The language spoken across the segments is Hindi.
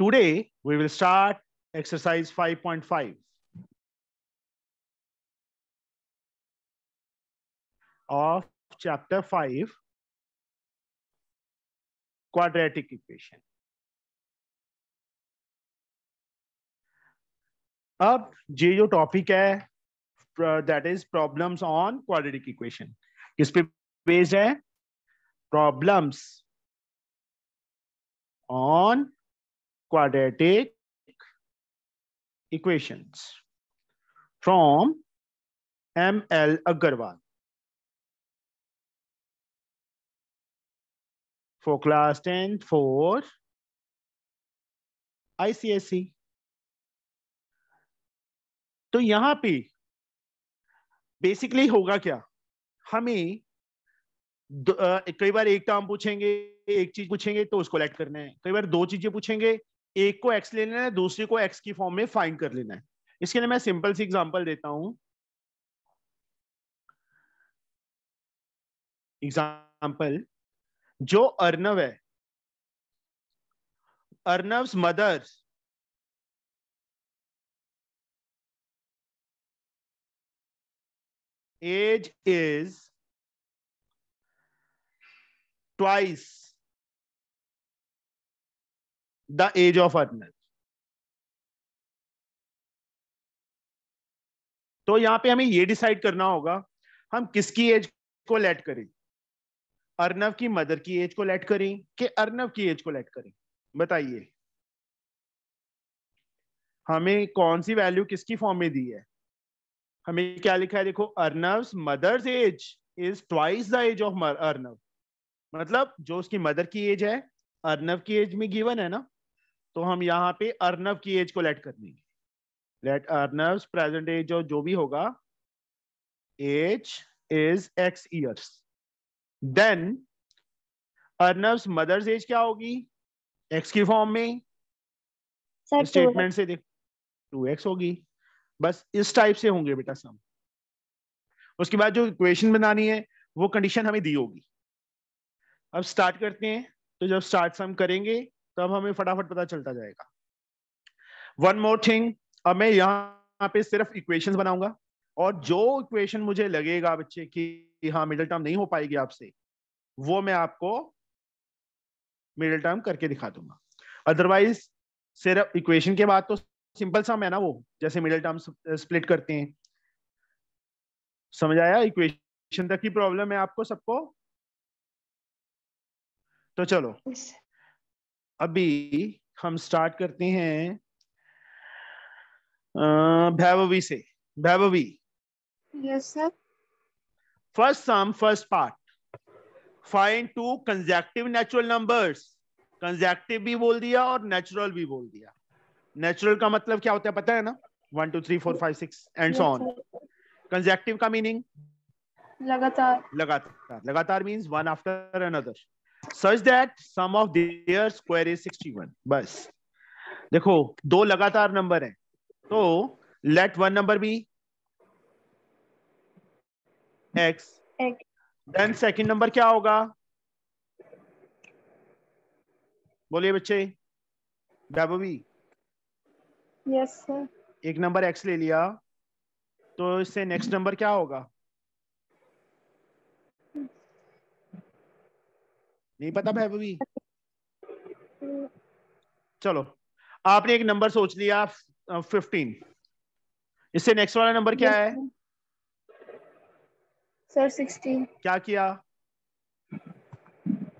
Today, we will start exercise 5.5. of chapter 5, quadratic equation. अब ये जो टॉपिक है that is problems on quadratic equation किस पे बेस्ड है problems on quadratic equations from l Agarwal for class 10 for ICSE. तो यहां पे बेसिकली होगा क्या हमें कई बार एक टर्म पूछेंगे एक चीज पूछेंगे तो उसको लेट करना है कई बार दो चीजें पूछेंगे एक को एक्स लेना है दूसरे को एक्स की फॉर्म में फाइंड कर लेना है इसके लिए मैं सिंपल सी एग्जाम्पल देता हूं एग्जाम्पल जो अर्नव है Arnav's mother age is twice the age of Arnav तो यहां पे हमें ये डिसाइड करना होगा हम किसकी एज को लेट करें अर्नव की मदर की एज को लेट करें कि अर्नव की एज को लेट करें बताइए हमें कौन सी वैल्यू किसकी फॉर्म में दी है हमें क्या लिखा है देखो Arnav mother's age is twice the age of Arnav मतलब जो उसकी मदर की एज है अर्नव की एज में गिवन है ना तो हम यहाँ पे अर्नव की एज को लेट कर देंगे लेट अर्नव प्रेजेंट एज और जो भी होगा age is X years then Arnav mother's age क्या होगी एक्स की फॉर्म में स्टेटमेंट से देख टू एक्स होगी बस इस टाइप से होंगे बेटा सम उसके बाद जो इक्वेशन बनानी है वो कंडीशन हमें दी होगी अब स्टार्ट करते हैं तो जब स्टार्ट सम करेंगे तब तो हमें फटाफट पता चलता जाएगा वन मोर थिंग अब मैं यहाँ पे सिर्फ इक्वेशन बनाऊंगा और जो इक्वेशन मुझे लगेगा बच्चे की हाँ मिडिल टर्म नहीं हो पाएगी आपसे वो मैं आपको मिडिल टर्म करके दिखा दूंगा अदरवाइज सिर्फ इक्वेशन के बाद तो सिंपल सम है ना वो जैसे मिडिल टर्म स्प्लिट करते हैं समझ आया इक्वेशन तक की प्रॉब्लम है आपको सबको तो चलो अभी हम स्टार्ट करते हैं भैववी से भैववी yes sir first sum first part find two consecutive natural numbers consecutive भी बोल दिया और नेचुरल भी बोल दिया नेचुरल का मतलब क्या होता है पता है ना one two three four five six and so on consecutive का मीनिंग लगातार लगातार लगातार means one after another such that sum of their square is 61 बस देखो दो लगातार नंबर है तो let one number be x then second number क्या होगा बोलिए बच्चे डबी यस yes, सर एक नंबर एक्स ले लिया तो इससे नेक्स्ट नंबर क्या होगा नहीं पता वैभवी चलो आपने एक नंबर सोच लिया फिफ्टीन इससे नेक्स्ट वाला नंबर क्या है सर सिक्सटीन क्या किया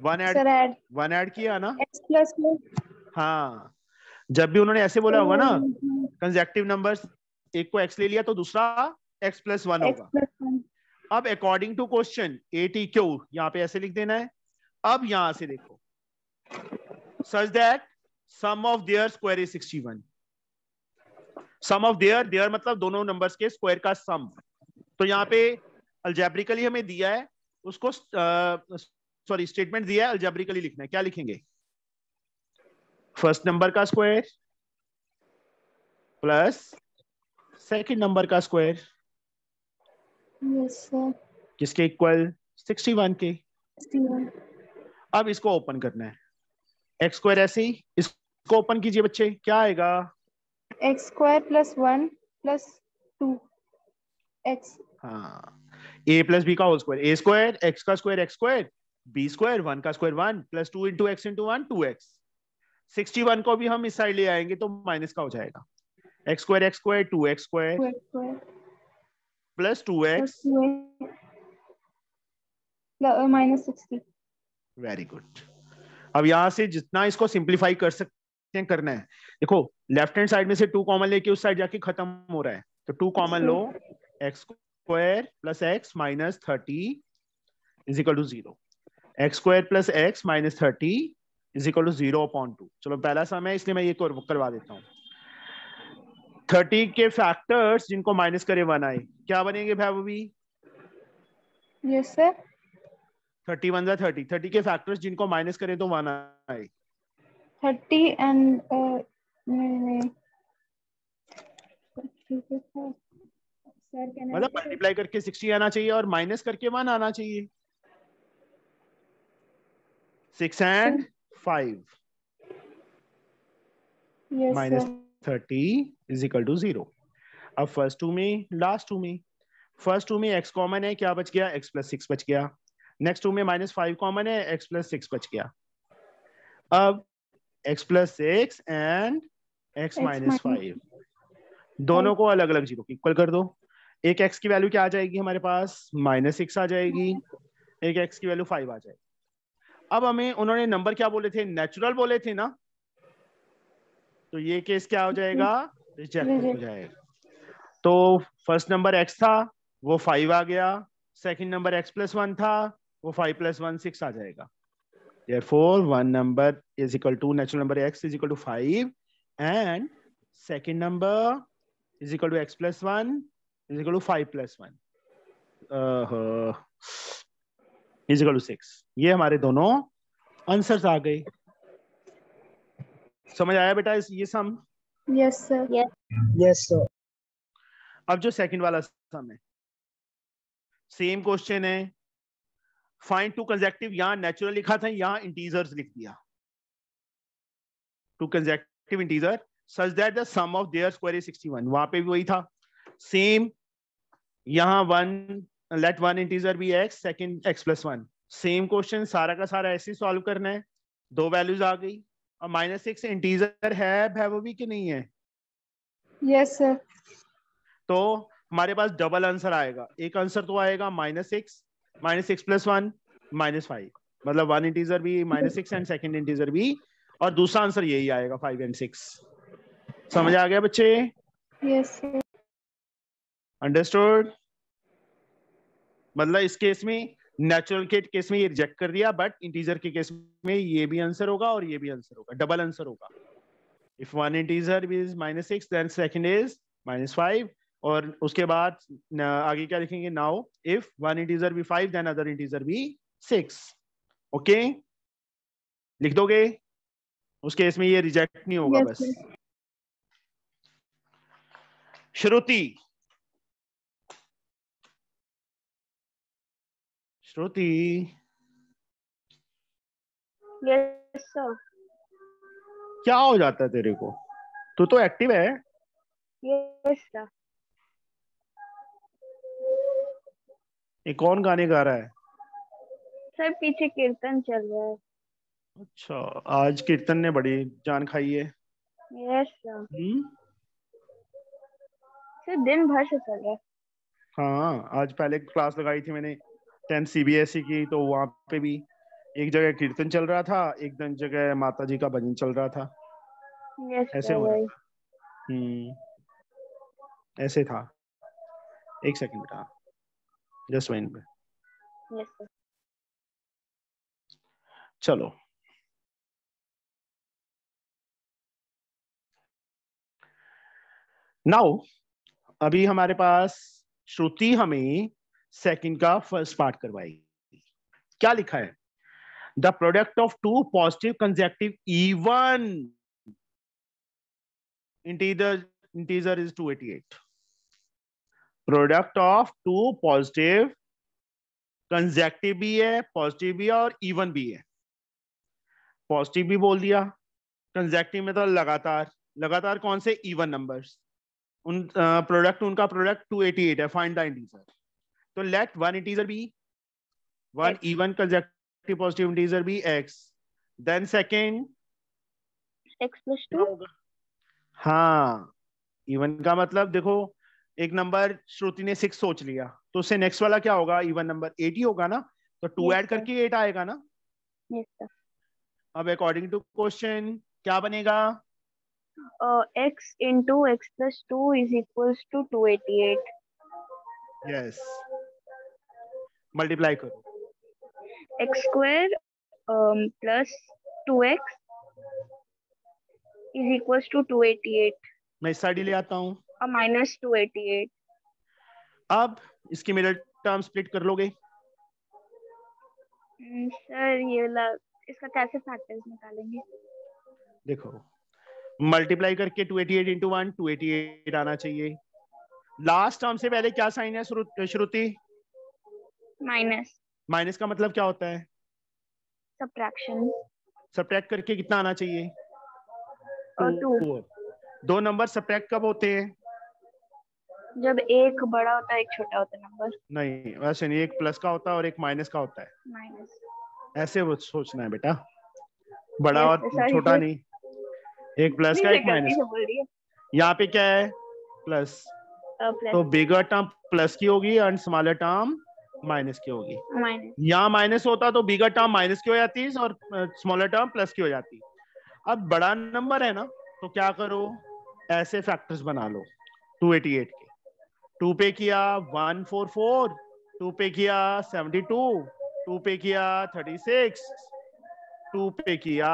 वन एड वन एड किया ना हाँ जब भी उन्होंने ऐसे बोला होगा ना कंजेक्टिव नंबर एक को एक्स ले लिया तो दूसरा एक्स प्लस वन होगा अब according to question A T Q यहाँ पे ऐसे लिख देना है अब यहां से देखो such that sum of their square is sixty one sum of their their मतलब दोनों नंबर्स के स्क्वायर का सम तो यहां पे अल्जेब्रिकली हमें दिया है उसको सॉरी स्टेटमेंट दिया है अल्जेब्रिकली लिखना है क्या लिखेंगे फर्स्ट नंबर का स्क्वायर प्लस सेकंड नंबर का स्क्वायर yes, sir. किसके इक्वल सिक्सटी वन के 61. अब इसको ओपन करना है एक्स स्क्वायर ऐसे ही इसको ओपन कीजिए बच्चे क्या आएगा X square plus one plus two X हाँ ए प्लस बी का whole square A square X का square x square B square one का square one plus two into X into one two X sixty one को भी हम इस साइड ले आएंगे तो माइनस का हो जाएगा x square x square two x square plus two x minus sixty very good अब यहां से जितना इसको सिंप्लीफाई कर सकते हैं करना है देखो लेफ्ट हैंड साइड में से टू कॉमन लेके उस साइड जाके खत्म हो रहा है तो टू कॉमन लो x square plus x minus thirty is equal to zero x square plus x minus thirty is equal to zero upon two चलो पहला समय है इसलिए मैं ये करवा देता हूँ थर्टी के फैक्टर्स जिनको माइनस करे वन आए क्या बनेंगे भाई yes sir thirty one thirty thirty के फैक्टर्स जिनको माइनस करें तो वन आए थर्टी एंड uh, मतलब मल्टीप्लाई करके सिक्सटी आना चाहिए और माइनस करके वन आना चाहिए six and five minus thirty is equal to zero अब फर्स्ट टू में लास्ट टू में फर्स्ट टू में एक्स कॉमन है क्या बच गया एक्स प्लस सिक्स बच गया नेक्स्ट टू में माइनस फाइव कॉमन है एक्स प्लस सिक्स बच गया अब x plus six and x minus five दोनों को अलग अलग जीरो इक्वल कर दो एक एक्स की वैल्यू क्या आ जाएगी हमारे पास माइनस सिक्स आ जाएगी एक एक्स की वैल्यू फाइव आ जाएगी अब हमें उन्होंने नंबर क्या बोले थे नेचुरल बोले थे ना तो ये केस क्या हो जाएगा रिजेक्ट हो जाएगा तो फर्स्ट नंबर एक्स था वो फाइव आ गया second number x plus one था वो फाइव प्लस वन सिक्स आ जाएगा therefore one number is equal to natural number x is equal to 5 and second number is equal to x plus 1 is equal to 5 plus 1 uh, is equal to 6 ये हमारे दोनों आंसर्स आ गए समझ आया बेटा ये sum yes sir yes sir अब जो सेकंड वाला सम है सेम क्वेश्चन है फाइंड टू कंजेक्टिव यहां नेचुरल लिखा था यहां इंटीजर लिख दिया two consecutive integer such that the sum of their square is 61 वहां पे भी वही था सेम यहां वन लेट वन इंटीजर भी x second x plus one same question सारा का सारा ऐसे सॉल्व करना है दो वैल्यूज आ गई और माइनस सिक्स इंटीजर है, है वो भी कि नहीं है यस yes, सर तो हमारे पास डबल आंसर आएगा एक आंसर तो आएगा minus six minus six plus one minus five मतलब वन इंटीजर भी minus six and second integer भी और दूसरा आंसर यही आएगा फाइव एंड सिक्स समझ आ गया बच्चे यस अंडरस्टूड मतलब इस केस में नेचुरल के केस में ये रिजेक्ट कर दिया बट इंटीजर के केस में ये भी आंसर होगा और ये भी आंसर होगा डबल आंसर होगा if one integer is minus six second is minus five और उसके बाद आगे क्या लिखेंगे now if one integer be five then other integer be six okay लिख दोगे उसके इसमें ये रिजेक्ट नहीं होगा yes, बस श्रुति श्रुति yes, क्या हो जाता है तेरे को तू तो एक्टिव है yes, ये कौन गाने गा रहा है सर पीछे कीर्तन चल रहा है अच्छा आज कीर्तन ने बड़ी जान खाई है यस सर हम्म। सर दिन भर से चल रहा है हाँ आज पहले क्लास लगाई थी मैंने टेंथ सीबीएसई e की तो वहाँ पे भी एक जगह कीर्तन चल रहा था एक दिन जगह माता जी का भजन चल रहा था yes, ऐसे हो रहा हम्म ऐसे था एक सेकंड का हाँ। जस्ट वाइन में चलो नाउ अभी हमारे पास श्रुति हमें सेकंड का फर्स्ट पार्ट करवाएगी क्या लिखा है the product of two positive consecutive even integer integer is 288 product of two positive consecutive भी है पॉजिटिव भी है और इवन भी है पॉजिटिव भी बोल दिया कंजेक्टिव में तो लगातार लगातार कौन से इवन नंबर्स उन प्रोडक्ट uh, उनका प्रोडक्ट टू एटी एट है फाइंड द इंटीजर तो let one integer be one even consecutive positive integer be x then second x plus two हाँ इवन का मतलब देखो एक नंबर श्रुति ने सिक्स सोच लिया तो उससे नेक्स्ट वाला क्या होगा इवन नंबर एट ही होगा ना तो टू ऐड करके एट आएगा ना अब अकॉर्डिंग टू क्वेश्चन क्या बनेगा x into x plus two is equal to two eighty eight yes multiply करो x square plus two x is equal to two eighty eight मैं इस ले आता हूँ और माइनस टू एटी एट अब इसकी मिडल टर्म स्प्लिट कर लोगे सर हम्म, ये इसका कैसे फैक्टर्स निकालेंगे देखो मल्टीप्लाई करके 288 इनटू 1 288 आना चाहिए लास्ट टर्म से पहले क्या साइन है श्रुति माइनस माइनस का मतलब क्या होता है सब्ट्रैक्शन सब्ट्रैक्ट करके कितना आना चाहिए और टू। दो नंबर सब्ट्रैक्ट कब होते हैं जब एक बड़ा होता है एक छोटा होता है नंबर नहीं वैसे नहीं एक प्लस का होता है और एक माइनस का होता है माइनस ऐसे वो सोचना है बेटा बड़ा और छोटा नहीं एक प्लस का एक माइनस यहाँ पे क्या है प्लस तो बिगर टर्म प्लस की होगी एंड स्मॉलर टर्म माइनस की होगी यहाँ माइनस होता तो बिगर टर्म माइनस की हो जाती है और स्मॉलर टर्म प्लस की हो जाती अब बड़ा नंबर है ना तो क्या करो ऐसे फैक्टर्स बना लो 288 के टू पे किया वन फोर फोर टू पे किया सेवेंटी टू टू पे किया थर्टी सिक्स टू पे किया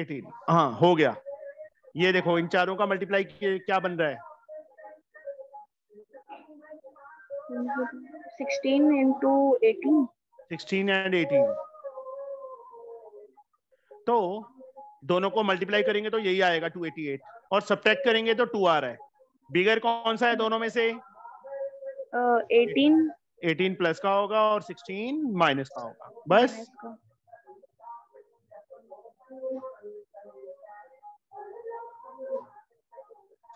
एटीन हाँ हो गया ये देखो इन चारों का मल्टीप्लाई क्या बन रहा है एंड तो दोनों को मल्टीप्लाई करेंगे तो यही आएगा 288 और सब्ट्रैक्ट करेंगे तो टू आ रहा है बिगर कौन सा है दोनों में से एटीन एटीन प्लस का होगा और सिक्सटीन माइनस का होगा बस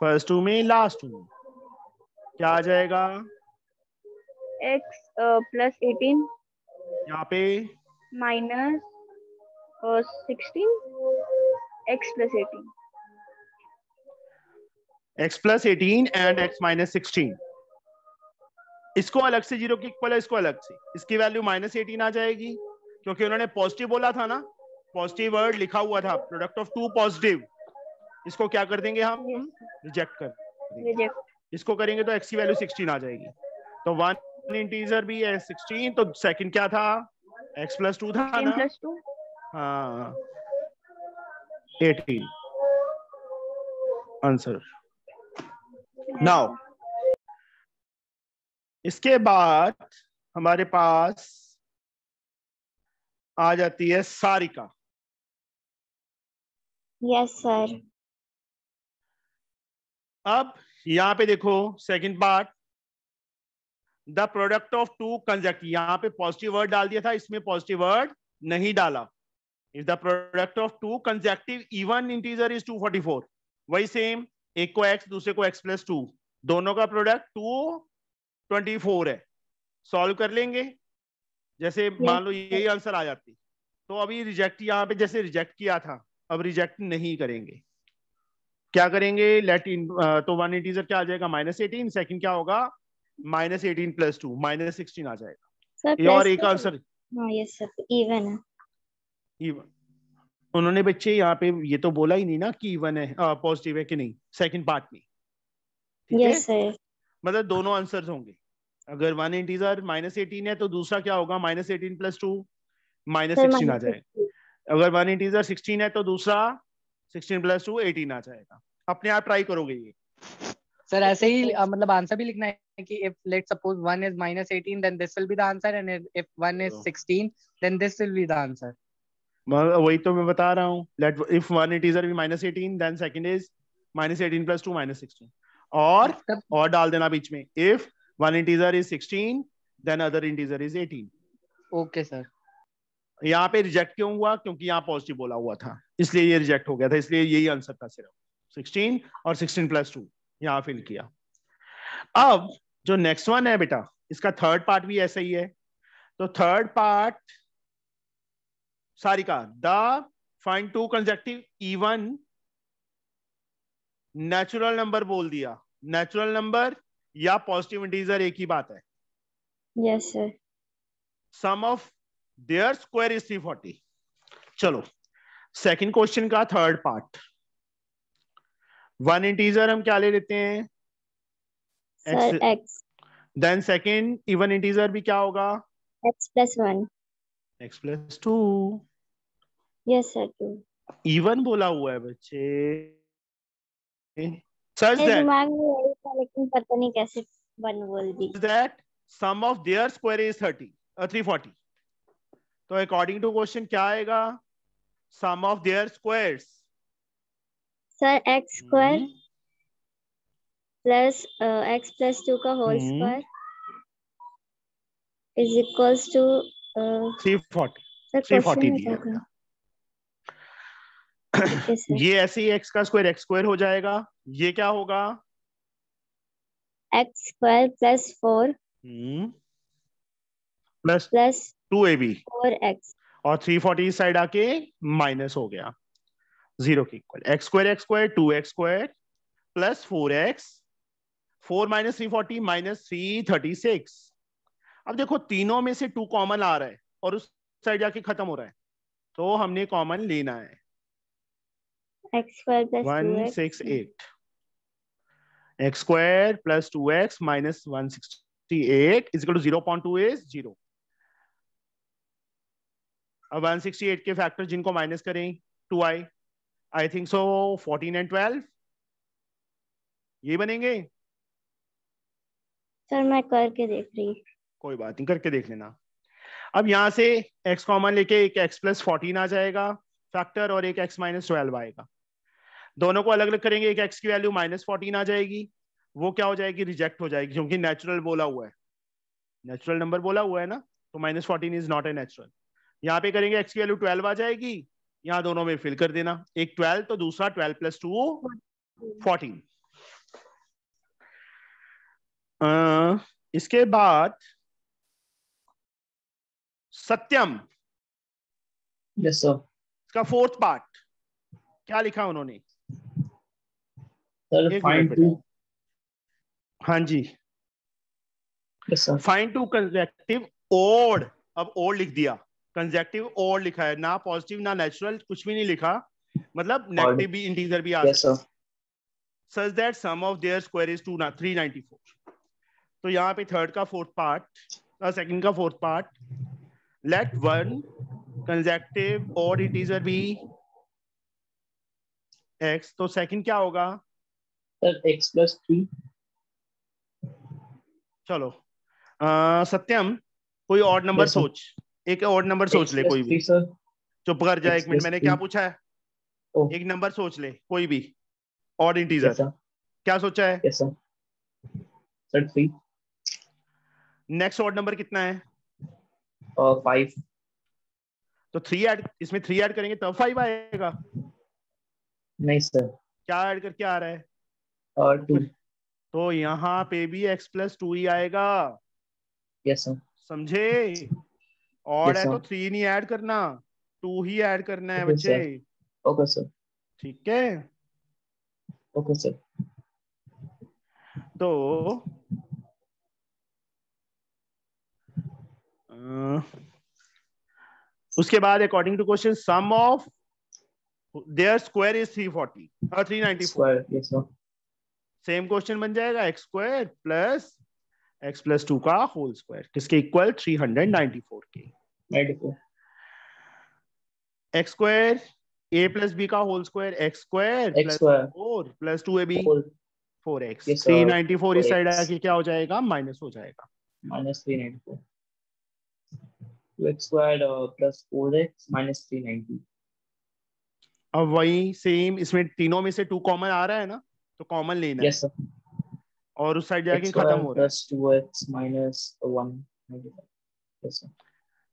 फर्स्ट टू में लास्ट टू में क्या आ जाएगा एक्स प्लस एटीन यहाँ पे minus sixteen x plus eighteen x plus eighteen and x minus sixteen इसको अलग से जीरो इक्वल है इसको अलग से इसकी वैल्यू माइनस एटीन आ जाएगी क्योंकि उन्होंने पॉजिटिव बोला था ना पॉजिटिव वर्ड लिखा हुआ था प्रोडक्ट ऑफ टू पॉजिटिव इसको क्या कर देंगे हम रिजेक्ट कर इसको करेंगे तो एक्स की वैल्यू सिक्सटीन आ जाएगी तो वन इंटीजर भी है सिक्सटीन तो सेकंड क्या था एक्स प्लस टू था ना हाँ एटीन आंसर नाउ इसके बाद हमारे पास आ जाती है सारिका यस सर अब यहां पे देखो second part the product of two consecutive यहां पे पॉजिटिव वर्ड डाल दिया था इसमें पॉजिटिव वर्ड नहीं डाला if the product of two consecutive even integer is 244 वही सेम एक को एक्स दूसरे को एक्स प्लस टू दोनों का प्रोडक्ट टू ट्वेंटी फोर है सॉल्व कर लेंगे जैसे मान लो यही आंसर आ जाती तो अभी रिजेक्ट यहाँ पे जैसे रिजेक्ट किया था अब रिजेक्ट नहीं करेंगे क्या करेंगे लेट इन तो वन इंटीजर क्या आ जाएगा माइनस एटीन सेकेंड क्या होगा minus eighteen plus two minus sixteen आ जाएगा सर, और एक आंसर इवन हाँ, इवन उन्होंने बच्चे यहाँ पे ये तो बोला ही नहीं ना कि इवन है पॉजिटिव है कि नहीं सेकेंड पार्ट में yes, मतलब दोनों आंसर्स होंगे अगर वन इंटीजर माइनस एटीन है तो दूसरा क्या होगा minus eighteen plus two minus sixteen आ जाएगा अगर वन इंटीजर सिक्सटीन है तो दूसरा सिक्सटीन प्लस टू एटीन आ जाएगा अपने आप ट्राई करोगे ये सर ऐसे ही मतलब आंसर भी लिखना है कि if let suppose one is minus eighteen then this will be the answer and if one is sixteen then this will be the answer वही तो मैं बता रहा हूँ लेट इफ वन इंटीजर भी minus eighteen then second is minus eighteen plus two minus sixteen और और डाल देना बीच में if one integer is 16 then other integer is 18 okay sir यहाँ पे रिजेक्ट क्यों हुआ क्योंकि यहाँ पॉजिटिव बोला हुआ था इसलिए ये रिजेक्ट हो गया था इसलिए यही आंसर था सिर्फ 16 और 16 प्लस टू यहाँ फिल किया अब जो नेक्स्ट वन है बेटा इसका थर्ड पार्ट भी ऐसा ही है तो थर्ड पार्ट सारी का the find two consecutive even natural number बोल दिया नेचुरल नंबर या पॉजिटिव इंटीजर एक ही बात है yes sir sum of their square is three forty चलो सेकंड क्वेश्चन का थर्ड पार्ट वन इंटीजर हम क्या ले लेते हैं x then second even integer भी क्या होगा x plus one x plus two yes sir 2 even बोला हुआ है बच्चे such that लेकिन पता नहीं कैसे one बोल दी that sum of their square is 30 uh, 340 तो अकॉर्डिंग टू क्वेश्चन क्या आएगा sum of their squares sir x square plus x plus two का whole square is equals to three forty three forty दिया ये ऐसे ही एक्स का स्क्वायर एक्स स्क्वायर हो जाएगा ये क्या होगा x square plus four plus plus two a b four x और थ्री फोर्टी इस साइड आके माइनस हो गया जीरो के equal x square x square two x square plus four x four minus three forty minus three thirty six अब देखो तीनों में से टू कॉमन आ रहा है और उस साइड जाके खत्म हो रहा है तो हमने कॉमन लेना है x square plus one six eight x square plus two x minus one sixty eight is equal to zero point two is अब के फैक्टर जिनको माइनस करें two i, I think so fourteen and twelve. ये बनेंगे सर मैं करके देख रही कोई बात नहीं करके देख लेना अब यहाँ से x कॉमन लेके एक x प्लस फोर्टीन आ जाएगा फैक्टर और एक x माइनस ट्वेल्व आएगा दोनों को अलग अलग करेंगे एक एक्स की वैल्यू माइनस फोर्टीन आ जाएगी वो क्या हो जाएगी रिजेक्ट हो जाएगी क्योंकि नेचुरल बोला हुआ है नेचुरल नंबर बोला हुआ है ना तो minus fourteen is not a natural यहाँ पे करेंगे एक्स की वैल्यू ट्वेल्व आ जाएगी यहाँ दोनों में फिल कर देना एक ट्वेल्व तो दूसरा ट्वेल्व प्लस टू फोर्टीन इसके बाद सत्यम yes, sir. का फोर्थ पार्ट क्या लिखा उन्होंने सर फाइन टू हाँ जी फाइन टू कंजेक्टिव ओड अब ओड लिख दिया कंजेक्टिव ओड लिखा है ना पॉजिटिव ना नेचुरल कुछ भी नहीं लिखा मतलब नेगेटिव भी इंटीजर भी आ सकता है such that sum of their square is ninety four तो यहाँ पे थर्ड का फोर्थ पार्ट सेकंड का fourth part let one consecutive odd integer be x तो सेकंड क्या होगा सर एक्स प्लस थ्री चलो आ, सत्यम कोई ऑड नंबर सोच एक ऑड नंबर सोच ले कोई भी चुप कर जाए एक मिनट मैंने क्या पूछा है एक नंबर सोच ले कोई भी ऑड इंटीजर क्या सोचा है sir three next odd number कितना है फाइव तो थ्री ऐड इसमें थ्री ऐड करेंगे तब फाइव आएगा नहीं सर क्या ऐड करके आ रहा है तो यहाँ पे भी x प्लस टू ही आएगा यस yes, समझे और yes, है तो थ्री नहीं ऐड करना टू ही ऐड करना है बच्चे ओके सर ठीक है ओके सर तो उसके बाद according to question sum of their square is three forty three ninety yes sir same question बन जाएगा x square plus x plus two का होल स्क्वायर किसके equal three hundred ninety four के x square a plus B का whole square x square plus four plus two a b four x three ninety four इस साइड आके क्या हो जाएगा माइनस हो जाएगा minus three ninety four x plus four minus three ninety अब वही सेम इसमें तीनों में से टू कॉमन आ रहा है ना तो कॉमन लेना yes, और उस साइड जाके खत्म हो रहा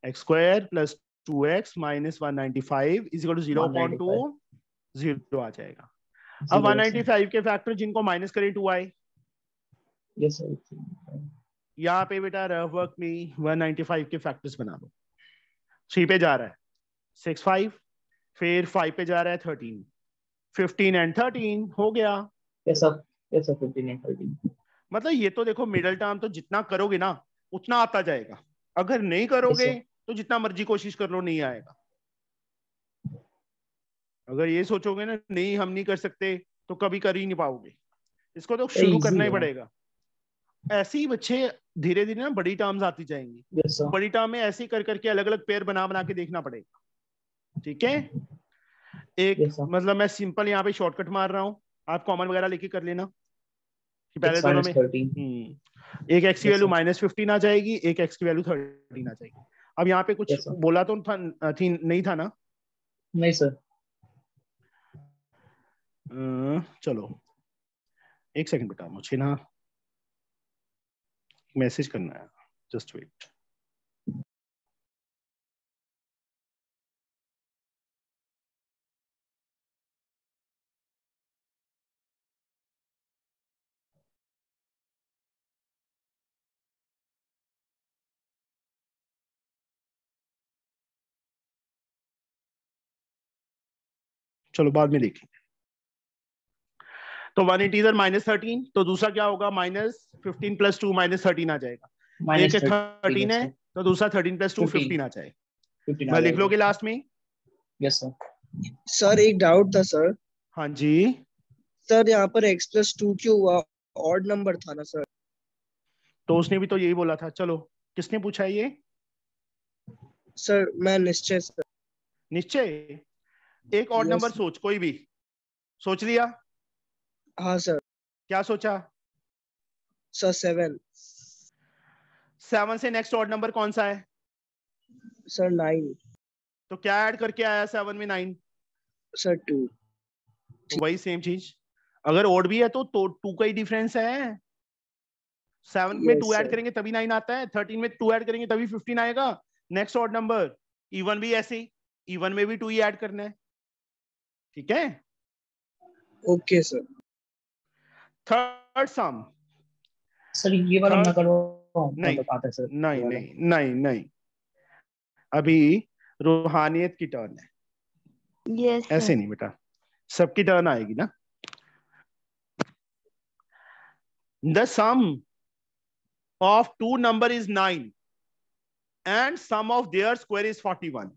है plus 2x minus 195 yes, x square plus 2x minus 195 is equal to zero upon 2 0 आ जाएगा अब 195 के फैक्टर जिनको माइनस करें टू आई यहाँ पे बेटा रफ वर्क में 195 के फैक्टर्स बना दो थ्री पे जा रहा है सिक्स फाइव फिर फाइव पे जा रहा है थर्टीन फिफ्टीन एंड थर्टीन हो गया मतलब ये तो देखो मिडल टर्म तो जितना करोगे ना उतना आता जाएगा अगर नहीं करोगे तो जितना मर्जी कोशिश कर लो नहीं आएगा अगर ये सोचोगे ना नहीं हम नहीं कर सकते तो कभी कर ही नहीं पाओगे इसको तो शुरू करना ही पड़ेगा ऐसे ही बच्चे धीरे धीरे ना बड़ी टर्म्स आती जाएंगी बड़ी टर्म में ऐसे ही कर करके अलग अलग पेयर बना बना के देखना पड़ेगा ठीक है एक मतलब मैं सिंपल यहाँ पे शॉर्टकट मार रहा हूँ आप कॉमन वगैरह लेके कर लेना पहले दोनों में हम्म। एक एक्स की वैल्यू माइनस फिफ्टीन आ जाएगी एक एक्स की वैल्यू थर्टीन आ जाएगी अब यहाँ पे कुछ yes, बोला तो था, थी, नहीं था ना नहीं सर चलो एक सेकंड बेटा मुझे ना मैसेज करना है जस्ट वेट चलो बाद में देखेंगे तो वन इंटीजर माइनस थर्टीन तो दूसरा क्या होगा minus fifteen plus two minus thirteen आ जाएगा एक थर्टीन है तो दूसरा थर्टीन प्लस टू फिफ्टीन आ जाएगा लिख लोगे लास्ट में यस सर सर एक डाउट था सर हाँ जी सर यहाँ पर एक्स प्लस टू क्यों हुआ ऑड नंबर था ना सर तो उसने भी तो यही बोला था चलो किसने पूछा ये सर मैं निश्चय सर निश्चय एक और नंबर सोच कोई भी सोच लिया हाँ सर क्या सोचा सर सेवन सेवन से नेक्स्ट ऑड नंबर कौन सा है सर नाइन तो क्या ऐड करके आया सेवन में नाइन सर टू तो वही सेम चीज अगर ओड भी है तो तो टू का ही डिफरेंस है सेवन में टू ऐड करेंगे तभी नाइन आता है थर्टीन में टू ऐड करेंगे तभी फिफ्टीन आएगा नेक्स्ट ऑड नंबर इवन भी ऐसे ही इवन में भी टू ही ऐड करना है ठीक है okay sir third sum sir ये बार ना करो नहीं तो सर नहीं नहीं नहीं नहीं अभी रूहानियत की टर्न है yes, ऐसे नहीं बेटा सबकी टर्न आएगी ना the sum of two number is nine and sum of their square is forty one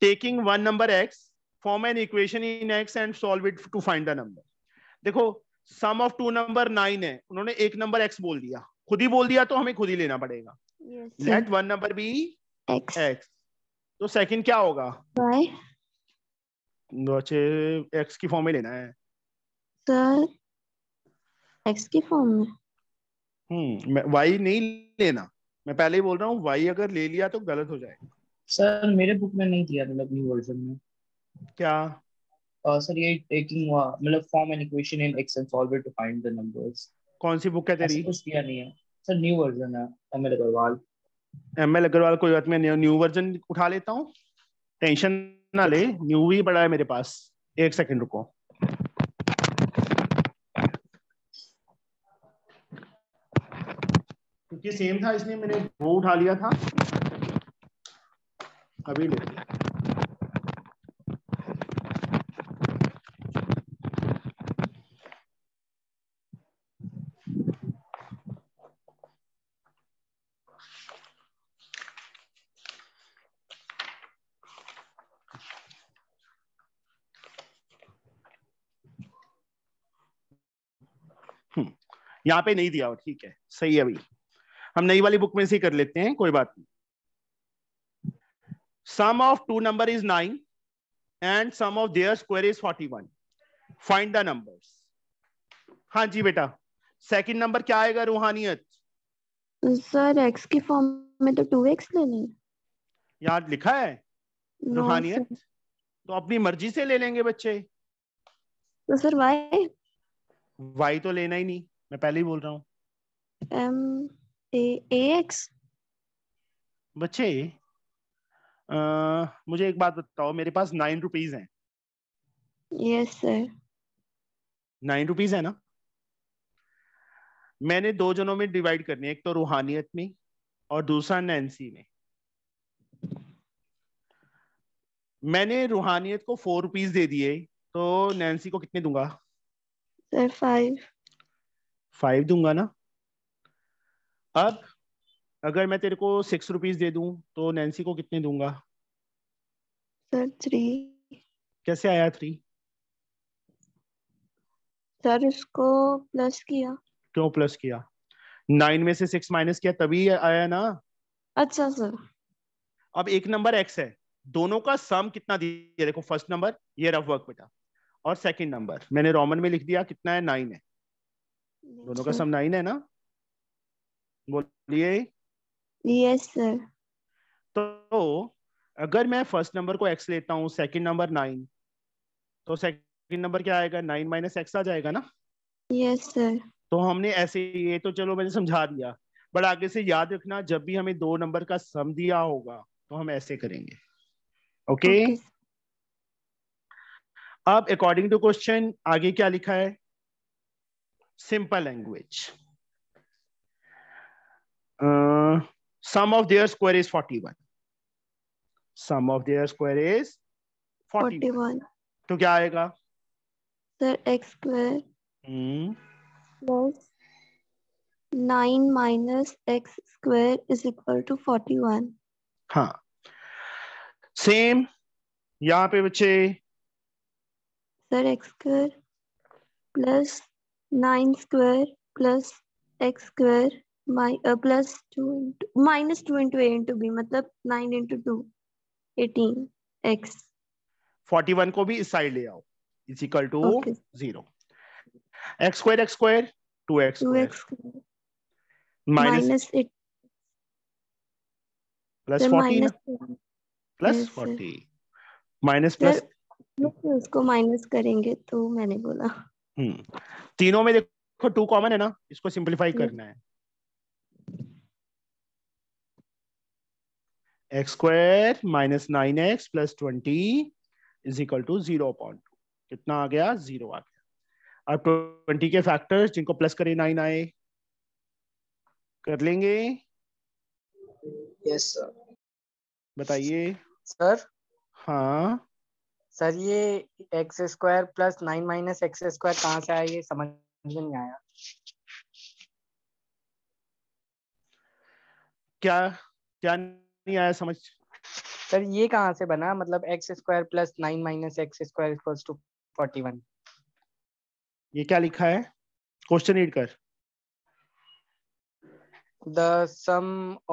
taking one number x form an equation in x and solve it to find the number. dekho sum of two number 9 hai unhone ek number x बोल दिया खुद ही बोल दिया तो हमें खुद ही लेना पड़ेगा let one number be x x to second kya hoga y x ki form mein lena hai sir x की फॉर्म में हम्म y नहीं लेना मैं पहले ही बोल रहा हूँ वाई अगर ले लिया तो गलत हो जाएगा सर मेरे बुक में नहीं दिया था वर्जन में क्या सर uh, ये टेकिंग हुआ मतलब form an equation in Excel solver to find the numbers कौन सी बुक है तेरी कुछ किया नहीं है सर न्यू वर्जन है एमएल अग्रवाल एमएल अग्रवाल कोई बात मैं न्यू वर्जन उठा लेता हूं टेंशन ना ले न्यू भी पड़ा है मेरे पास एक सेकंड रुको क्योंकि सेम था इसलिए मैंने वो उठा लिया था अभी ले लिया यहाँ पे नहीं दिया हो ठीक है सही है हम नई वाली बुक में से कर लेते हैं कोई बात नहीं sum of two number is nine and sum of their square is forty one find the number हाँ जी बेटा सेकंड नंबर क्या आएगा रूहानियत सर एक्स के फॉर्म में तो टू एक्स ले लें यार लिखा है रूहानियत तो अपनी मर्जी से ले लेंगे बच्चे तो सर वाई वाई तो लेना ही नहीं मैं पहले ही बोल रहा हूँ एम ए एक्स बच्चे आ, मुझे एक बात बताओ मेरे पास नाइन रुपीज हैं यस सर नाइन रुपीज है ना मैंने दो जनों में डिवाइड करनी है एक तो रूहानियत में और दूसरा नैन्सी में मैंने रूहानियत को फोर रुपीज दे दिए तो नैन्सी को कितने दूंगा सर फाइव फाइव दूंगा ना अब अगर मैं तेरे को सिक्स रुपीज दे दू तो नैन्सी को कितने दूंगा सर थ्री कैसे आया थ्री सर उसको प्लस किया क्यों प्लस किया नाइन में से सिक्स माइनस किया तभी आया ना अच्छा सर अब एक नंबर एक्स है दोनों का सम कितना दिया देखो फर्स्ट नंबर ये रफ वर्क बेटा और सेकंड नंबर मैंने रोमन में लिख दिया कितना है नाइन है दोनों का सम नाइन है ना बोलिए यस सर तो अगर मैं फर्स्ट नंबर को एक्स लेता हूँ सेकंड नंबर नाइन तो सेकंड नंबर क्या आएगा नाइन माइनस एक्स आ जाएगा ना यस yes, सर तो हमने ऐसे ये तो चलो मैंने समझा दिया बट आगे से याद रखना जब भी हमें दो नंबर का सम दिया होगा तो हम ऐसे करेंगे ओके okay? okay. अब अकॉर्डिंग टू क्वेश्चन आगे क्या लिखा है simple language. Uh, sum of their square is 41. Sum of their square is 41. 41. तो क्या आएगा sir x square plus nine minus x square is equal to forty one हाँ सेम यहाँ पे बच्चे sir x square plus nine square plus x square plus two into minus two into a into b मतलब nine into two eighteen x forty one को भी इस साइड ले आओ is equal to zero x square x square two x two x minus plus plus forty minus plus उसको माइनस करेंगे तो मैंने बोला हम्म तीनों में देखो टू कॉमन है ना इसको सिंप्लीफाई हम्म। करना है x square minus nine x plus twenty is equal to zero point two कितना आ गया जीरो आ गया अब ट्वेंटी के फैक्टर्स जिनको प्लस करें नाइन आए कर लेंगे यस सर बताइए सर हाँ सर ये x square plus nine minus x square कहाँ से आया ये समझ नहीं आया क्या क्या नहीं आया समझ सर ये कहाँ से बना मतलब x square plus nine minus x square equals to forty one ये क्या लिखा है क्वेश्चन रीड कर the sum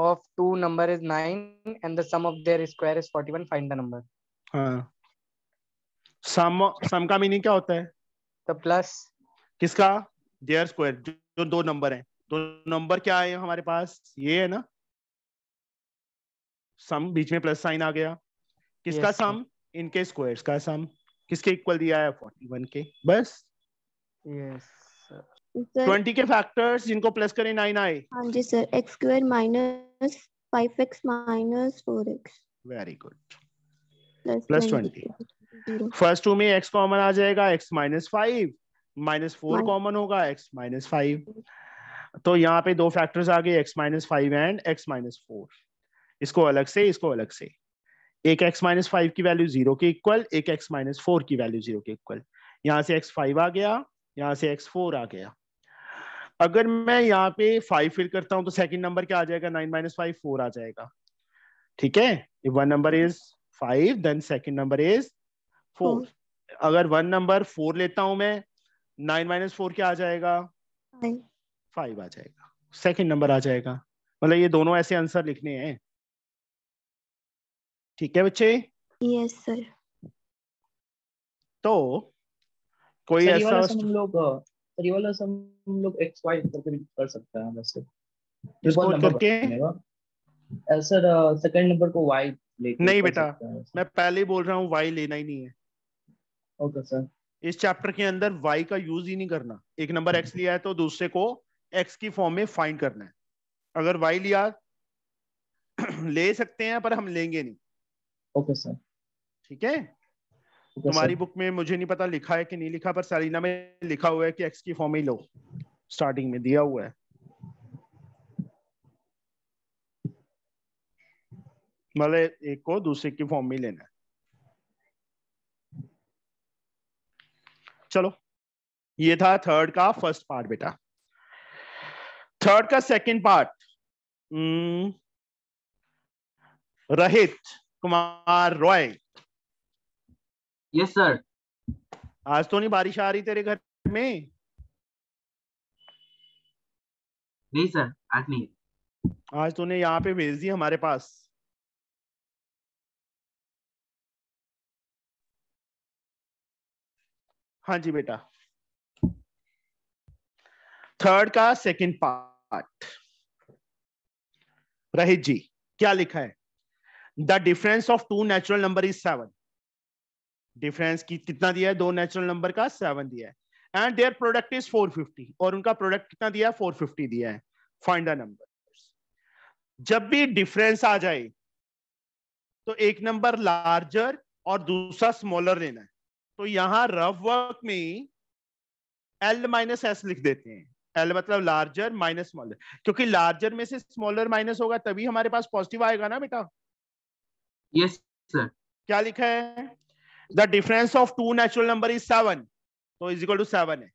of two number is nine and the sum of their square is forty one find the number हाँ सम सम का मीनिंग क्या होता है द प्लस किसका देयर स्क्वायर जो जो दो नंबर हैं दो तो नंबर क्या है हमारे पास ये है ना सम बीच में प्लस साइन आ गया किसका सम इनके स्क्वायर्स का सम किसके इक्वल दिया है 41 के बस यस ट्वेंटी के फैक्टर्स जिनको प्लस करें नाइन आए हाँ जी sir x square minus five x minus four x very good plus twenty first two में एक्स कॉमन आ जाएगा x minus five minus four common होगा एक्स माइनस फाइव तो यहाँ पे दो फैक्टर्स आ गए x minus five and x minus four इसको अलग से इसको अलग से एक एक्स माइनस फाइव की वैल्यू जीरो के इक्वल एक एक्स माइनस फोर की वैल्यू जीरो के इक्वल यहाँ से एक्स फाइव आ गया यहाँ से एक्स फोर आ गया अगर मैं यहाँ पे फाइव फिल करता हूँ तो सेकंड नंबर क्या आ जाएगा नाइन माइनस फाइव फोर आ जाएगा ठीक है one number is five then second number is four अगर वन नंबर फोर लेता हूं मैं नाइन माइनस फोर क्या आ जाएगा फाइव आ जाएगा सेकंड नंबर आ जाएगा मतलब ये दोनों ऐसे आंसर लिखने हैं ठीक है बच्चे यस सर तो कोई ऐसा हम लोग एक्स वाई करके भी कर सकते हैं वैसे तो करके सर सेकंड नंबर को वाई नहीं बेटा मैं पहले ही बोल रहा हूँ वाई लेना ही नहीं है ओके okay, सर इस चैप्टर के अंदर वाई का यूज ही नहीं करना एक नंबर एक्स लिया है तो दूसरे को एक्स की फॉर्म में फाइंड करना है अगर वाई लिया ले सकते हैं पर हम लेंगे नहीं ओके सर ठीक है तुम्हारी बुक में मुझे नहीं पता लिखा है कि नहीं लिखा पर सरीना में लिखा हुआ है कि एक्स की फॉर्म ही लो स्टार्टिंग में दिया हुआ है मतलब एक को दूसरे की फॉर्म में लेना है चलो ये था थर्ड का फर्स्ट पार्ट बेटा थर्ड का second part Rohit Kumar Roy yes sir आज तो नहीं बारिश आ रही तेरे घर में नहीं सर आज नहीं आज तूने यहाँ पे भेज दी हमारे पास हाँ जी बेटा थर्ड का सेकंड पार्ट रहित जी क्या लिखा है the difference of two natural number is seven difference की कितना दिया है दो नेचुरल नंबर का सेवन दिया है and their product is four fifty और उनका प्रोडक्ट कितना दिया है फोर फिफ्टी दिया है फाइंड द नंबर जब भी डिफरेंस आ जाए तो एक नंबर लार्जर और दूसरा स्मॉलर लेना है तो यहां रफ वर्क में एल माइनस एस लिख देते हैं एल मतलब लार्जर माइनस स्मॉलर क्योंकि लार्जर में से स्मॉलर माइनस होगा तभी हमारे पास पॉजिटिव आएगा ना बेटा यस सर क्या लिखा है the difference of two natural number is seven तो इज इक्वल टू सेवन है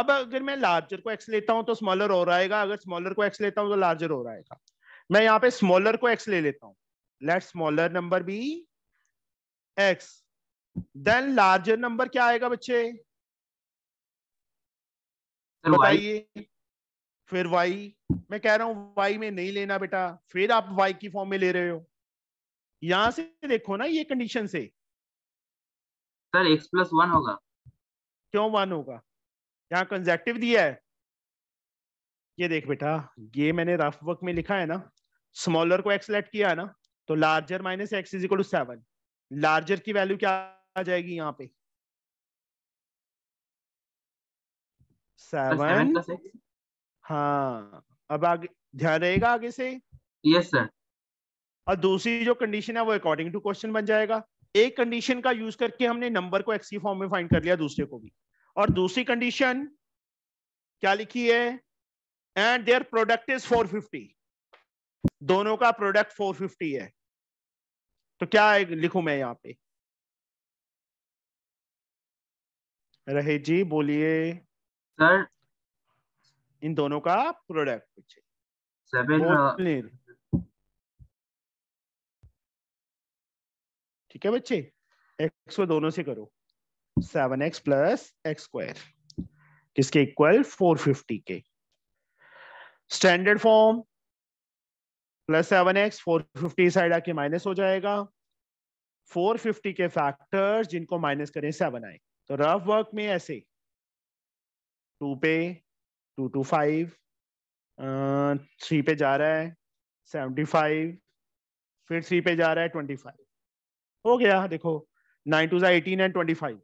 अब अगर मैं लार्जर को एक्स लेता हूं तो स्मॉलर हो रहा आएगा अगर स्मॉलर को एक्स लेता हूं तो लार्जर हो रहा आएगा मैं यहां पे स्मॉलर को एक्स ले लेता हूँ let smaller number be x then larger number क्या आएगा बच्चे बताइए फिर वाई मैं कह रहा हूं वाई में नहीं लेना बेटा फिर आप वाई की फॉर्म में ले रहे हो यहां से देखो ना ये कंडीशन से सर एक्स प्लस वन होगा क्यों वन होगा यहाँ कंजेक्टिव दिया है ये देख बेटा ये मैंने रफ वर्क में लिखा है ना स्मॉलर को एक्स लेट किया है ना तो larger minus x is equal to seven larger की वैल्यू क्या आ जाएगी यहाँ पे सेवन हाँ अब आगे ध्यान रहेगा आगे से यस सर और दूसरी जो कंडीशन है वो अकॉर्डिंग टू क्वेश्चन बन जाएगा एक कंडीशन का यूज करके हमने नंबर को एक्सी फॉर्म में फाइंड कर लिया दूसरे को भी और दूसरी कंडीशन क्या लिखी है एंड देयर प्रोडक्ट इज 450 दोनों का प्रोडक्ट 450 है तो क्या लिखू मैं यहाँ पे रहे जी बोलिए सर इन दोनों का प्रोडक्ट पूछे uh, ठीक है बच्चे एक्स को दोनों से करो seven x plus x square किसके इक्वल फोर फिफ्टी के standard form plus seven x four fifty side आके माइनस हो जाएगा फोर फिफ्टी के फैक्टर्स जिनको माइनस करें सेवन आएंगे तो रफ वर्क में ऐसे टू पे टू टू फाइव थ्री पे जा रहा है सेवेंटी फाइव फिर थ्री पे जा रहा है ट्वेंटी फाइव हो गया देखो नाइन टू ज़ा eighteen and twenty five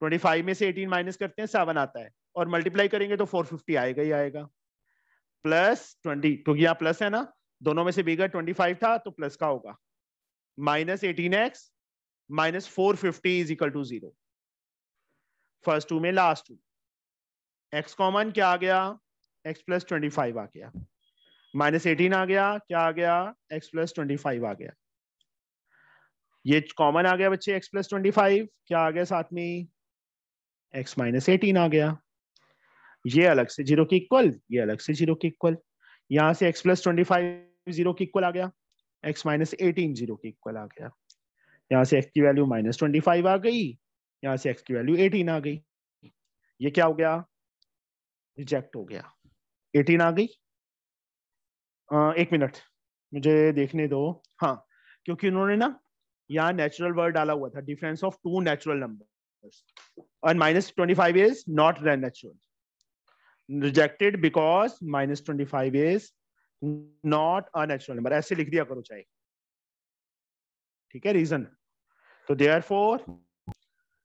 twenty five में से एटीन माइनस करते हैं सेवन आता है और मल्टीप्लाई करेंगे तो फोर फिफ्टी आएगा ही आएगा प्लस ट्वेंटी क्योंकि यहाँ प्लस है ना दोनों में से बिगर ट्वेंटी फाइव था तो प्लस का होगा minus eighteen x minus four fifty is equal to zero first two में लास्ट टू एक्स कॉमन क्या आ गया एक्स प्लस ट्वेंटी फाइव आ गया माइनस एटीन आ गया क्या आ गया एक्स प्लस ट्वेंटी फाइव आ गया ये कॉमन आ गया बच्चे एक्स प्लस ट्वेंटी फाइव क्या आ गया साथ में एक्स माइनस एटीन आ गया ये अलग से जीरो के इक्वल ये अलग से जीरो के इक्वल यहाँ से x plus twenty five zero के इक्वल आ गया एक्स माइनस एटीन जीरो के इक्वल आ गया यहाँ से एक्स की वैल्यू माइनस ट्वेंटी फाइव आ गई यहां से एक्स की वैल्यू एटीन आ गई ये क्या हो गया रिजेक्ट हो गया एटीन आ गई आ, एक मिनट मुझे देखने दो हाँ क्योंकि उन्होंने ना यहाँ नेचुरल वर्ड डाला हुआ था difference of two natural number and minus twenty five is not natural rejected because minus twenty five is not a natural number ऐसे लिख दिया करो चाहे ठीक है रीजन तो देयरफॉर फोर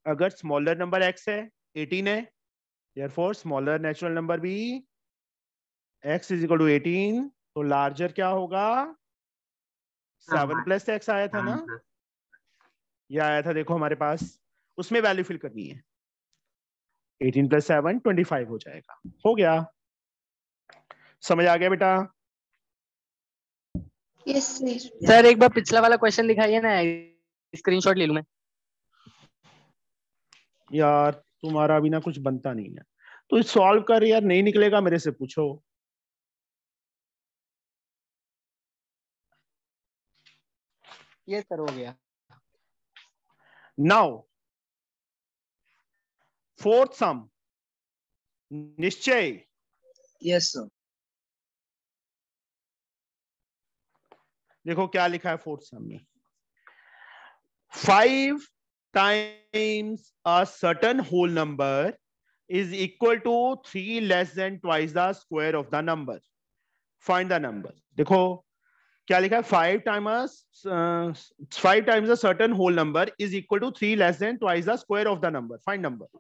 अगर स्मॉलर नंबर x है 18 है देयरफॉर स्मॉलर नेचुरल नंबर भी x is equal to eighteen तो लार्जर क्या होगा सेवन प्लस हाँ, x आया था ना हाँ, ये आया था देखो हमारे पास उसमें वैल्यू फिल करनी है 18 प्लस सेवन ट्वेंटी फाइव हो जाएगा हो गया समझ आ गया बेटा यस सर एक बार पिछला वाला क्वेश्चन दिखाइए ना स्क्रीनशॉट ले लूं मैं यार तुम्हारा बिना कुछ बनता नहीं है तो सॉल्व कर यार नहीं निकलेगा मेरे से पूछो ये सर हो गया नाउ फोर्थ सम निश्चय यस सर देखो क्या लिखा है फोर्थ सम में five times a certain whole number is equal to three less than twice the square of the number. Find the number. देखो क्या लिखा है five times five times a certain whole number is equal to three less than twice the square of the number find number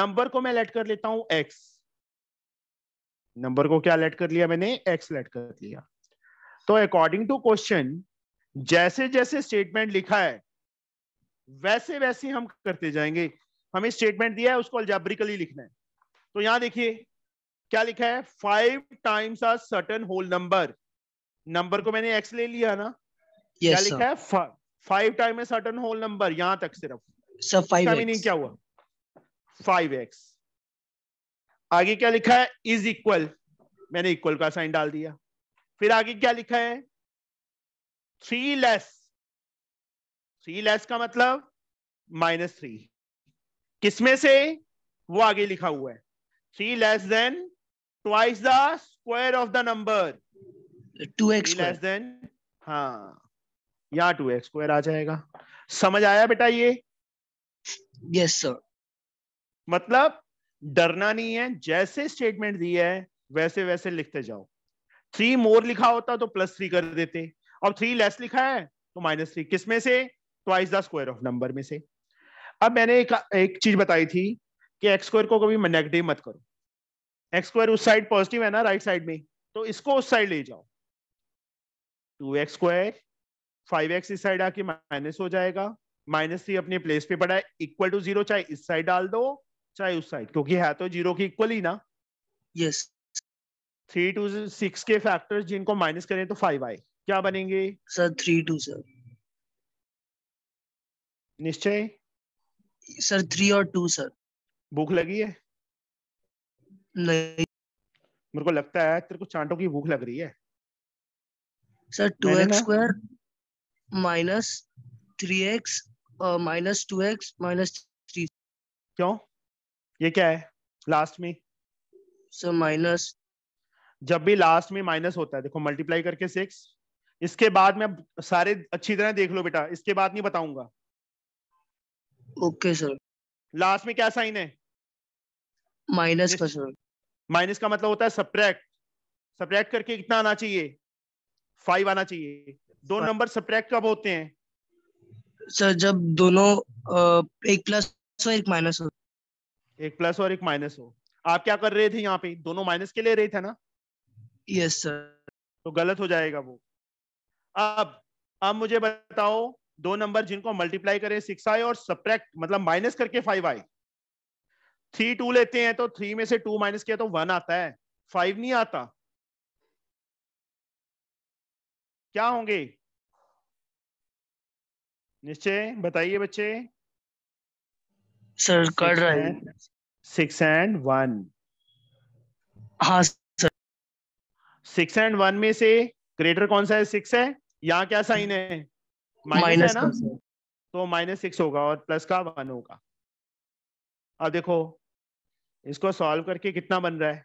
number को मैं लेट कर लेता हूं एक्स नंबर को क्या लेट कर लिया मैंने एक्स लेट कर लिया तो अकॉर्डिंग टू क्वेश्चन जैसे जैसे स्टेटमेंट लिखा है वैसे वैसे हम करते जाएंगे हमें स्टेटमेंट दिया है उसको अल्जाब्रिकली लिखना है तो यहां देखिए क्या लिखा है five times a certain whole number number को मैंने एक्स ले लिया ना yes, क्या sir. लिखा है five time a certain whole number यहां तक सिर्फ मीनिंग क्या हुआ फाइव एक्स आगे क्या लिखा है इज इक्वल मैंने इक्वल का साइन डाल दिया फिर आगे क्या लिखा है थ्री लेस थ्री लेस का मतलब माइनस थ्री किसमें से वो आगे लिखा हुआ है three less than twice the square of the number two x less than हाँ यहाँ टू एक्स स्क्वायर आ जाएगा समझ आया बेटा ये यस सर मतलब डरना नहीं है जैसे स्टेटमेंट दी है वैसे वैसे लिखते जाओ थ्री मोर लिखा होता तो प्लस थ्री कर देते अब थ्री लेस लिखा है तो माइनस थ्री किसमें से twice the square of number में से अब मैंने एक, एक चीज बताई थी कि एक्स स्क्वायर को कभी नेगेटिव मत करो एक्स स्क्वायर उस साइड पॉजिटिव है ना राइट साइड में तो इसको उस साइड ले जाओ two x square five x इस साइड आके माइनस हो जाएगा माइनस थ्री अपने प्लेस पे पड़ा है इक्वल टू जीरो चाहे इस साइड डाल दो चाहे उस साइड क्योंकि है तो जीरो की इक्वल ही ना यस थ्री टू सिक्स के फैक्टर्स जिनको माइनस करें तो फाइव आए क्या बनेंगे sir three two sir Nishchay sir three और टू सर भूख लगी है नहीं मेरे को लगता है तेरे को चांटों की भूख लग रही है sir two x square minus three x minus two x minus three क्यों ये क्या है लास्ट में सर माइनस जब भी लास्ट में माइनस होता है देखो मल्टीप्लाई करके सिक्स इसके बाद में सारे अच्छी तरह देख लो बेटा इसके बाद नहीं बताऊंगा ओके सर लास्ट में क्या साइन है माइनस का सर माइनस का मतलब होता है सप्रैक्ट सप्रैक्ट करके कितना आना चाहिए फाइव आना चाहिए दो नंबर सप्रैक्ट कब होते हैं सर जब दोनों एक प्लस हो एक माइनस हो एक प्लस और एक माइनस हो आप क्या कर रहे थे यहाँ पे दोनों माइनस के ले रहे थे ना यस सर तो गलत हो जाएगा वो अब अब मुझे बताओ दो नंबर जिनको मल्टीप्लाई करें सिक्स आए और सप्रैक्ट मतलब माइनस करके फाइव आए थ्री टू लेते हैं तो थ्री में से टू माइनस किया तो वन आता है फाइव नहीं आता क्या होंगे निश्चय बताइए बच्चे सर कट रहा है सिक्स एंड वन हाँ सर सिक्स एंड वन में से ग्रेटर कौन सा है सिक्स है यहाँ क्या साइन है माइनस है ना तो माइनस सिक्स होगा और प्लस का वन होगा अब देखो इसको सॉल्व करके कितना बन रहा है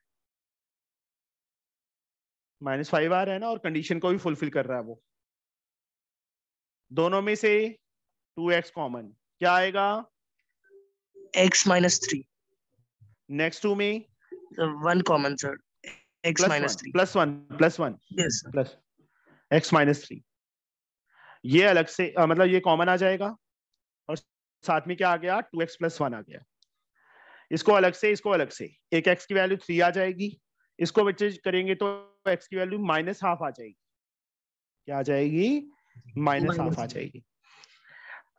माइनस फाइव आ रहा है ना और कंडीशन को भी फुलफिल कर रहा है वो दोनों में से टू एक्स कॉमन क्या आएगा x minus three next two में one common sir x minus three plus one plus one plus x minus three ये अलग से आ, मतलब ये कॉमन आ जाएगा और साथ में क्या आ गया टू एक्स प्लस वन आ गया इसको अलग से इसको अलग से एक एक्स की वैल्यू थ्री आ जाएगी इसको बच्चे करेंगे तो एक्स की वैल्यू माइनस हाफ आ जाएगी क्या आ जाएगी माइनस हाफ आ जाएगी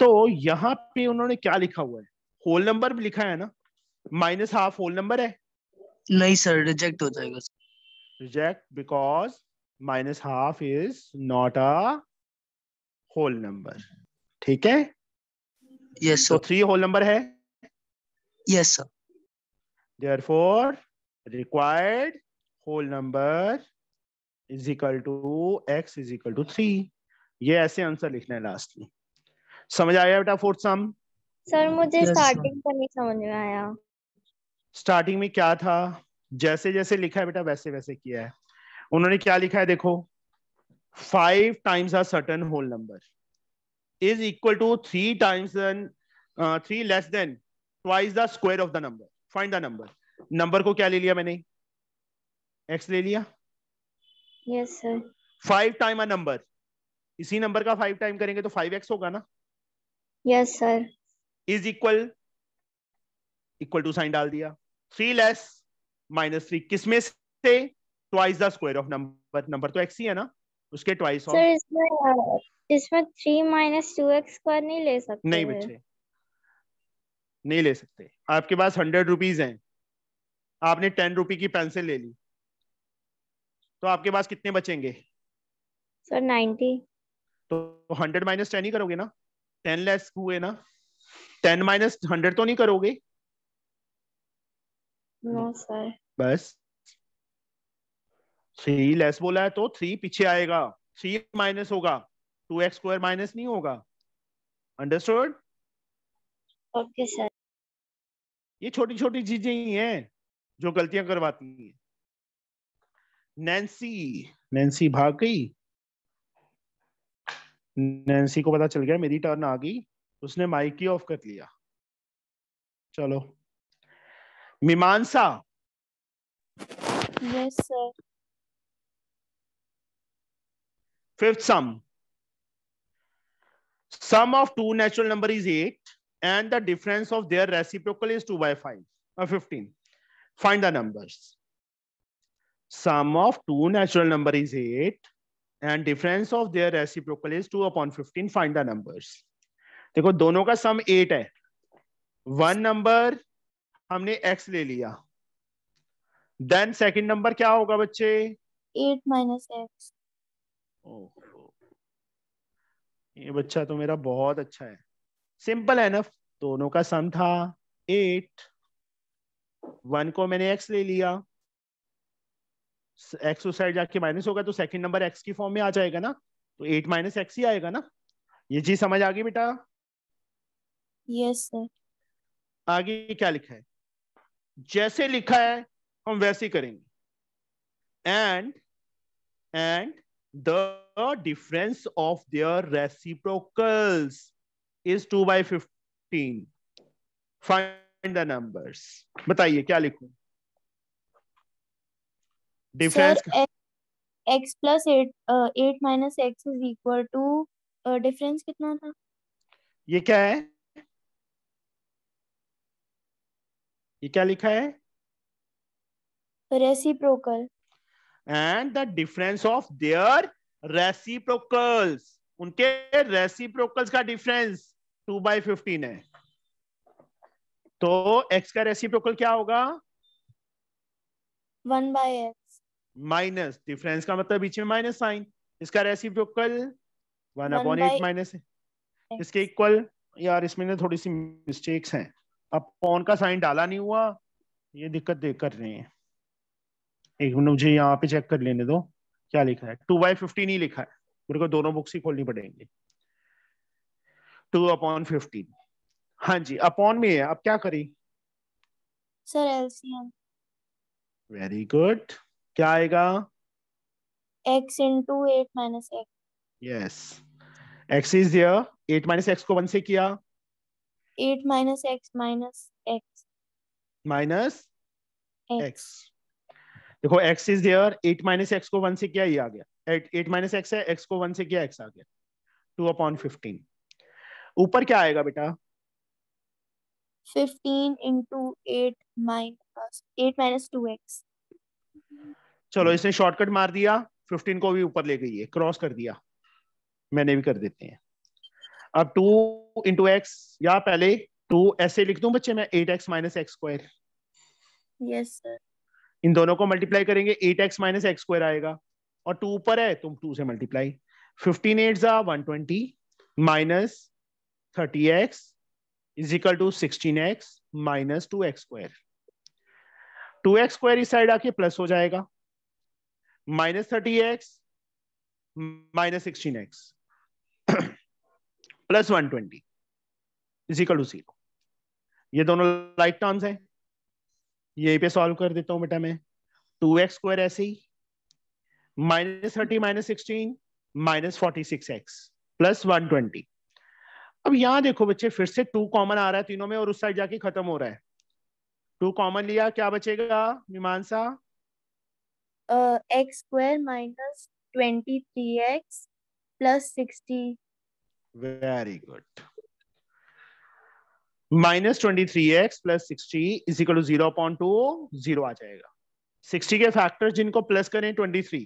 तो यहाँ पे उन्होंने क्या लिखा हुआ है होल नंबर भी लिखा है ना माइनस हाफ होल नंबर है नहीं सर रिजेक्ट हो जाएगा reject because minus half is not a whole number ठीक है yes sir three whole number है yes sir therefore required whole number is equal to x is equal to three ये ऐसे आंसर लिखना है लास्ट में समझ आया बेटा फोर्थ सम सर मुझे स्टार्टिंग yes, का नहीं समझ में आया स्टार्टिंग में क्या था जैसे जैसे लिखा है बेटा वैसे वैसे किया है उन्होंने क्या लिखा है देखो 5 times a certain whole number is equal to 3 times than uh, 3 less than twice the square of the number find the number number को क्या ले लिया मैंने x ले लिया yes sir 5 time a number इसी नंबर का 5 टाइम करेंगे तो 5x होगा ना yes sir is equal equal to sign डाल दिया थ्री लेस माइनस थ्री किसमें से twice the square of number number तो एक्स ही है ना उसके ट्वाइस ऑफ इसमें three minus two x square नहीं ले सकते नहीं बच्चे नहीं ले सकते आपके पास हंड्रेड रुपीज है आपने टेन रुपी की पेंसिल ले ली तो आपके पास कितने बचेंगे सर तो हंड्रेड माइनस टेन ही करोगे ना टेन लेस हुए ना टेन माइनस हंड्रेड तो नहीं करोगे नो no, सर बस थ्री लेस बोला है तो थ्री पीछे आएगा थ्री माइनस होगा टू एक्स स्क्वायर माइनस नहीं होगा अंडरस्टूड ओके सर ये छोटी छोटी चीजें ही हैं जो गलतियां करवाती हैं नैन्सी नैन्सी भाग गई नैन्सी को पता चल गया मेरी टर्न आ गई उसने माइक ही ऑफ कर लिया चलो Mimansa yes sir fifth sum sum of two natural number is 8 and the difference of their reciprocal is 2 by 5 or 15 find the numbers sum of two natural number is 8 and difference of their reciprocal is 2 upon 15 find the numbers देखो दोनों का सम 8 है वन नंबर हमने x ले लिया देन सेकंड नंबर क्या होगा बच्चे 8 माइनस एक्स ये बच्चा तो मेरा बहुत अच्छा है सिंपल है ना दोनों का सम था एट वन को मैंने एक्स ले लिया एक्स उस साइड जाके माइनस होगा तो सेकंड नंबर एक्स की फॉर्म में आ जाएगा ना तो एट माइनस एक्स ही आएगा ना ये चीज समझ आ गई बेटा यस सर आगे क्या लिखा है जैसे लिखा है हम वैसे ही करेंगे and and the difference of their reciprocals is 2 by 15. Find the numbers. bataiye kya likhu Difference. Sir, x plus 8 8 minus x is equal to uh, difference kitna tha ye kya hai ये क्या लिखा है? Reciprocal and the difference of their reciprocals उनके रेसिप्रोकल्स का डिफरेंस टू बाई फिफ्टीन है तो एक्स का रेसिप्रोकल क्या होगा one by x minus difference का मतलब बीच में माइनस साइन इसका reciprocal one upon eight minus इसके इक्वल यार इसमें थोड़ी सी मिस्टेक्स हैं पॉन का साइन डाला नहीं हुआ ये दिक्कत देख कर रहे हैं एक मिनट मुझे यहाँ पे चेक कर लेने दो क्या लिखा है टू बाई फिफ्टीन ही लिखा है मेरे को दोनों बुक्स ही खोलनी पड़ेंगे टू अपॉन फिफ्टीन हाँ जी अपॉन में है अब क्या करी सर एलसीएम वेरी गुड क्या आएगा x into eight minus x yes x is here 8 minus x को वन से किया eight minus x minus x minus x देखो x is there eight minus x को वन से क्या ये आ गया एट माइनस एक्स है एक्स को वन से क्या एक्स आ गया टू अपॉन फिफ्टीन ऊपर क्या आएगा बेटा fifteen into eight minus eight minus two x चलो इसने शॉर्टकट मार दिया फिफ्टीन को भी ऊपर ले गई है क्रॉस कर दिया मैंने भी कर देते हैं अब टू इंटू एक्स या पहले टू ऐसे लिख दूं बच्चे मैं eight x minus x square yes sir इन दोनों को मल्टीप्लाई करेंगे eight x minus x square आएगा और टू ऊपर है तुम टू से मल्टीप्लाई फिफ्टीन एट जा one twenty minus thirty x is equal to sixteen x minus two x square two x square इस साइड आके प्लस हो जाएगा minus thirty x minus sixteen x plus one twenty is equal to zero ये दोनों लाइक टर्म्स हैं यही पे सॉल्व कर देता हूं बेटा मैं टू एक्स स्क्वायर ऐसे ही minus thirty minus sixteen minus forty six x plus one twenty अब यहां देखो बच्चे फिर से टू कॉमन आ रहा है तीनों में और उस साइड जाके खत्म हो रहा है टू कॉमन लिया क्या बचेगा Mimansa x square minus twenty three x plus sixty very good minus twenty three x plus sixty is equal to zero upon two zero आ जाएगा सिक्सटी के फैक्टर्स जिनको प्लस करें ट्वेंटी थ्री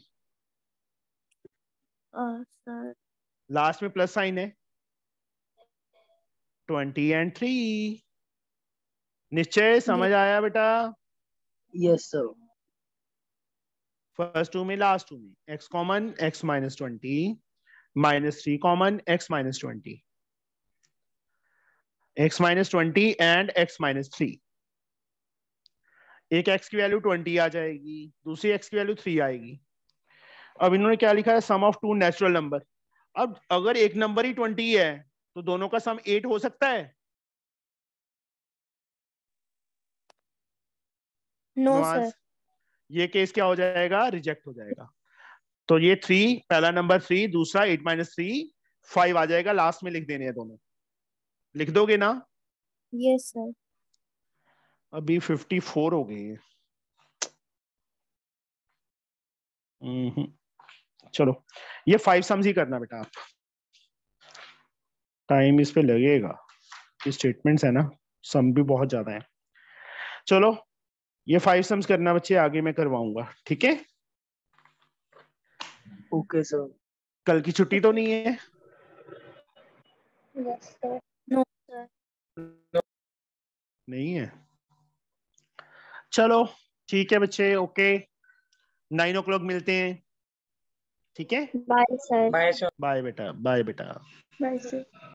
लास्ट में प्लस साइन है ट्वेंटी एंड थ्री निश्चय समझ आया बेटा यस सर फर्स्ट टू में लास्ट टू में x common x minus twenty minus three common x minus twenty x minus twenty and x minus three एक एक्स की वैल्यू ट्वेंटी आ जाएगी दूसरी एक्स की वैल्यू थ्री आएगी अब इन्होंने क्या लिखा है sum of two natural number अब अगर एक नंबर ही ट्वेंटी है तो दोनों का सम एट हो सकता है no, ये केस क्या हो जाएगा रिजेक्ट हो जाएगा तो ये थ्री पहला नंबर थ्री दूसरा एट माइनस थ्री फाइव आ जाएगा लास्ट में लिख देने हैं दोनों लिख दोगे ना यस सर अभी फिफ्टी फोर हो गए हम्म, चलो ये फाइव सम्स ही करना बेटा आप टाइम इस पे लगेगा स्टेटमेंट्स है ना सम भी बहुत ज्यादा है चलो ये फाइव सम्स करना बच्चे आगे मैं करवाऊंगा ठीक है ओके सर कल की छुट्टी तो नहीं है yes, sir. नहीं है चलो ठीक है बच्चे ओके नाइन ओ क्लॉक मिलते हैं ठीक है बाय सर बाय बेटा बाय बेटा बाय सर